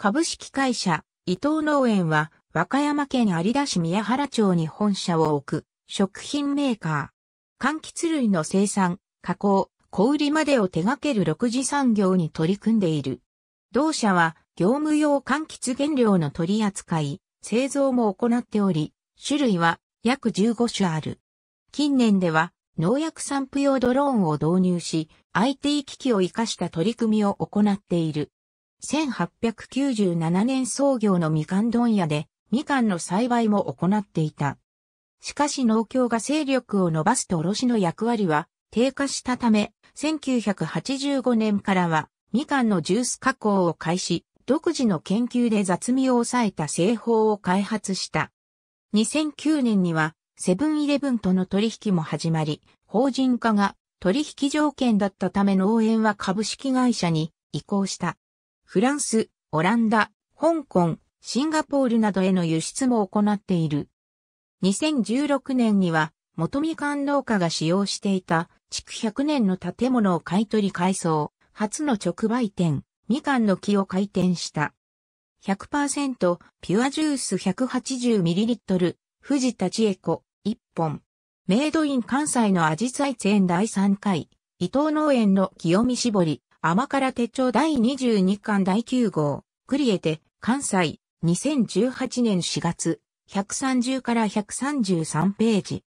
株式会社、伊藤農園は、和歌山県有田市宮原町に本社を置く、食品メーカー。柑橘類の生産、加工、小売りまでを手掛ける6次産業に取り組んでいる。同社は、業務用柑橘原料の取り扱い、製造も行っており、種類は約15種ある。近年では、農薬散布用ドローンを導入し、IT 機器を活かした取り組みを行っている。1897年創業のみかん問屋で、みかんの栽培も行っていた。しかし農協が勢力を伸ばすと卸の役割は低下したため、1985年からは、みかんのジュース加工を開始、独自の研究で雑味を抑えた製法を開発した。2009年には、セブンイレブンとの取引も始まり、法人化が取引条件だったため農園は株式会社に移行した。フランス、オランダ、香港、シンガポールなどへの輸出も行っている。2016年には、元みかん農家が使用していた、築100年の建物を買取改装、初の直売店、みかんの木を開店した。100%ピュアジュース 180ml、富士立エ子、1本。メイドイン関西のアジサイン第3回、伊藤農園の清見絞り。甘辛手帳第22巻第9号、クリエテ、関西、2018年4月、130から133ページ。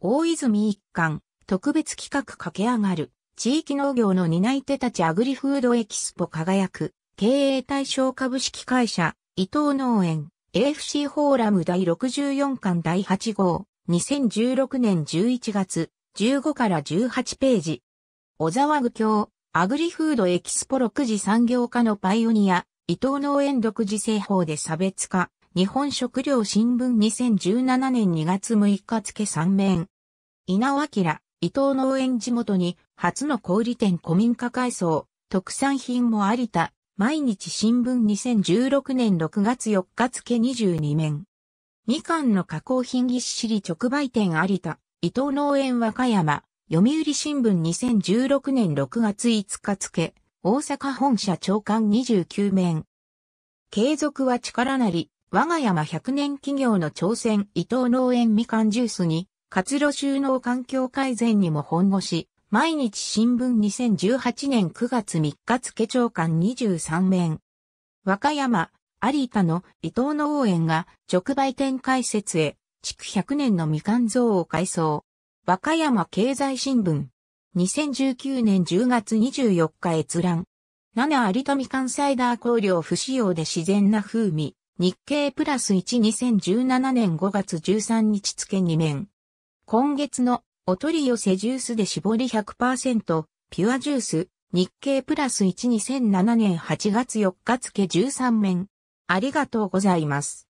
大泉一巻、特別企画駆け上がる、地域農業の担い手たちアグリフードエキスポ輝く、経営対象株式会社、伊藤農園、AFC フォーラム第64巻第8号、2016年11月、15から18ページ。小沢愚教、アグリフードエキスポ6次産業化のパイオニア、伊藤農園独自製法で差別化、日本食料新聞2017年2月6日付3面。稲尾明、伊藤農園地元に初の小売店古民家改装、特産品もありた、毎日新聞2016年6月4日付22面。みかんの加工品ぎっしり直売店ありた、伊藤農園和歌山、読売新聞2016年6月5日付、大阪本社長官29面。継続は力なり、我が山100年企業の挑戦伊藤農園みかんジュースに、活路収納環境改善にも本腰、毎日新聞2018年9月3日付長官23面。和歌山、有田の伊藤農園が直売店開設へ、築100年のみかん像を改装。和歌山経済新聞。2019年10月24日閲覧。7有富関サイダー香料不使用で自然な風味。日経プラス1 2017年5月13日付2面。今月のお取り寄せジュースで絞り100%、ピュアジュース、日経プラス1 2007年8月4日付13面。ありがとうございます。